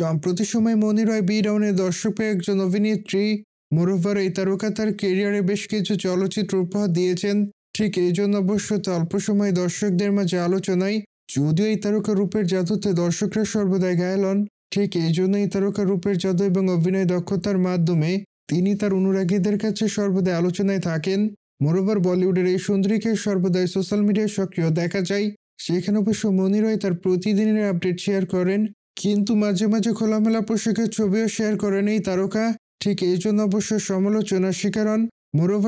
সম্প্রতি সময় মনি রয় বি ডাউনের দর্শক একজন অভিনেত্রী মোরভার এই তারকা তার কেরিয়ারে বেশ কিছু চলচ্চিত্র উপহার দিয়েছেন ঠিক এই জন্য অবশ্য অল্প সময় দর্শকদের মাঝে আলোচনায় যদিও এই তারকা রূপের জাদুতে দর্শকরা সর্বদাই গায়লন ঠিক এই জন্য এই তারকা রূপের জাদু এবং অভিনয় দক্ষতার মাধ্যমে তিনি তার অনুরাগীদের কাছে সর্বদা আলোচনায় থাকেন মোরভার বলিউডের এই সুন্দরীকে সর্বদাই সোশ্যাল মিডিয়ায় সক্রিয় দেখা যায় সেখানে অবশ্য মনিরয় তার প্রতিদিনের আপডেট শেয়ার করেন কিন্তু মাঝে মাঝে খোলামেলা পোশাকের ছবিও শেয়ার করেন এই তারকা ঠিক এই জন্য অবশ্য সমালোচনার শিকার হন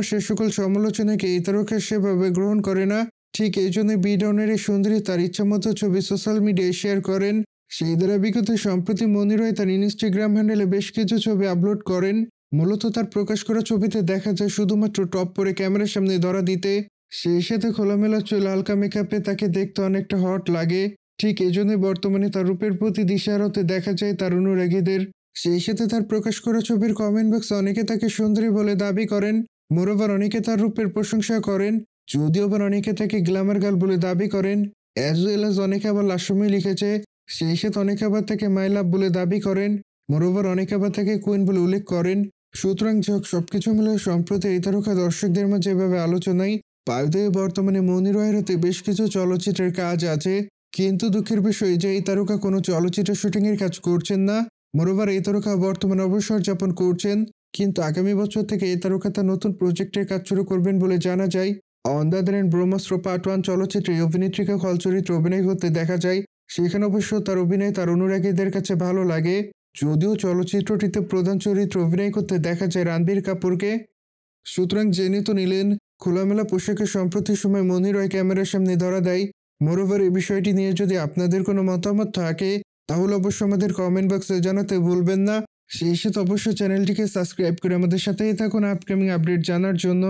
সে সকল সমালোচনাকে এই তারকা সেভাবে গ্রহণ করে না ঠিক এই জন্য বিডাউনের এই সুন্দরী তার ইচ্ছামতো ছবি সোশ্যাল মিডিয়ায় শেয়ার করেন সেই দ্বারা বিগত সম্প্রতি মনিরয় তার ইনস্টাগ্রাম হ্যান্ডেলে বেশ কিছু ছবি আপলোড করেন মূলত তার প্রকাশ করা ছবিতে দেখা যায় শুধুমাত্র টপ পরে ক্যামেরার সামনে ধরা দিতে সেই সাথে খোলামেলা চুল হালকা মেকআপে তাকে দেখতে অনেকটা হট লাগে ঠিক এজন্য বর্তমানে তার রূপের প্রতি দিশারতে দেখা যায় তার অনুরাগীদের সেই সাথে তার প্রকাশ করা ছবির কমেন্ট বক্স অনেকে তাকে সুন্দরী বলে দাবি করেন মোরবার অনেকে তার রূপের প্রশংসা করেন যদিও আবার অনেকে তাকে গ্ল্যামার গার্ল বলে দাবি করেন অ্যাজ ওয়েল অ্যাজ অনেকে আবার লাসময় লিখেছে সেই সাথে অনেকে আবার তাকে মাই লাভ বলে দাবি করেন মোরবার অনেকে আবার তাকে কুইন বলে উল্লেখ করেন সুতরাং যোগ সবকিছু মিলে সম্প্রতি এই তারকা দর্শকদের মাঝে এভাবে আলোচনায় পায়ুদয়ে বর্তমানে মনিরয়ের হাতে বেশ কিছু চলচ্চিত্রের কাজ আছে কিন্তু দুঃখের বিষয় যে এই তারকা কোনো চলচ্চিত্র এর কাজ করছেন না মোরবার এই তারকা বর্তমানে অবসর যাপন করছেন কিন্তু আগামী বছর থেকে এই তারকা তার নতুন প্রজেক্টের কাজ শুরু করবেন বলে জানা যায় ব্রহ্মাস্ত্র পার্ট ওয়ান চলচ্চিত্রে অভিনেত্রীকে খল চরিত্রে অভিনয় করতে দেখা যায় সেখানে অবশ্য তার অভিনয় তার অনুরাগীদের কাছে ভালো লাগে যদিও চলচ্চিত্রটিতে প্রধান চরিত্র অভিনয় করতে দেখা যায় রণবীর কাপুরকে সুতরাং জেনে তো নিলেন খোলামেলা পোশাকে সম্প্রতি সময় মনি রয় ক্যামেরার সামনে ধরা দেয় মোরওভার এই বিষয়টি নিয়ে যদি আপনাদের কোনো মতামত থাকে তাহলে অবশ্যই আমাদের কমেন্ট বক্সে জানাতে ভুলবেন না সেই সাথে অবশ্যই চ্যানেলটিকে সাবস্ক্রাইব করে আমাদের সাথেই থাকুন আপকামিং আপডেট জানার জন্য